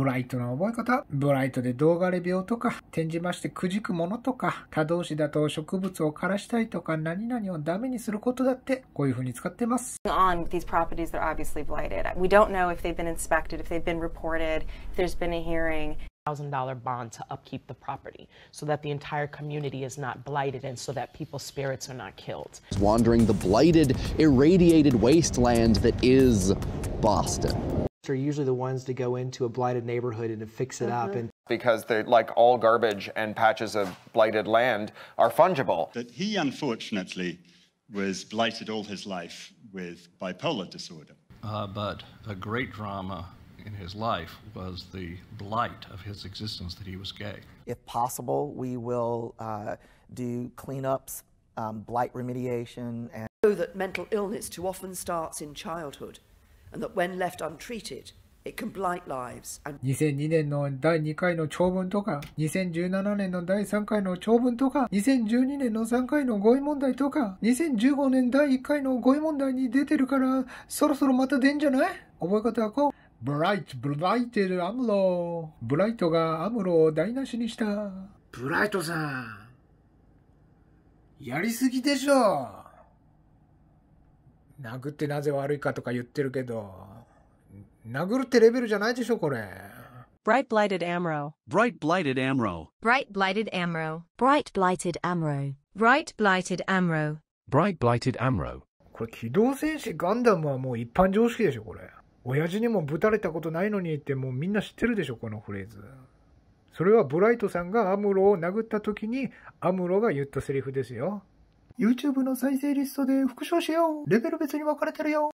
ブライトの覚え方。ブライトで動画レビューとか、転じましてくじくものとか、他動詞だと植物を枯らしたりとか、何々をダメにすることだって、こういうふうに使ってます。On these properties that are obviously blighted. We don't know if they've been inspected, if they've been reported, if there's been a hearing. $1,000 bond to upkeep the property so that the entire community is not blighted and so that people's spirits are not killed. Wandering the blighted, irradiated wasteland that is Boston. are usually the ones to go into a blighted neighborhood and to fix it mm -hmm. up. Mm-hmm. And because they like all garbage and patches of blighted land are fungible. But he unfortunately was blighted all his life with bipolar disorder. Uh, but a great drama in his life was the blight of his existence that he was gay. If possible, we will uh, do cleanups, um, blight remediation, and. Know that mental illness too often starts in childhood. 2002年の第2回の長文とか、2017年の第3回の長文とか、2012年の3回の合意問題とか、2015年第1回の合意問題に出てるから、そろそろまた出んじゃない覚え方はこう。ブライト、ブライテル、アムロ。ブライトがアムロを台無しにした。ブライトさん。やりすぎでしょ。殴ってなぜ悪いかとか言ってるけど、殴るってレベルじゃないでしょ、これ。Bright Blighted Amro. Bright Blighted Amro. Bright Blighted Amro. Bright Blighted Amro. Bright Blighted Amro. Bright Blighted Amro. これ、機動戦士ガンダムはもう一般常識でしょ、これ。親父にもぶたれたことないのにってもうみんな知ってるでしょ、このフレーズ。それはブライトさんがアムロを殴った時にアムロが言ったセリフですよ。YouTube の再生リストで復唱しようレベル別に分かれてるよ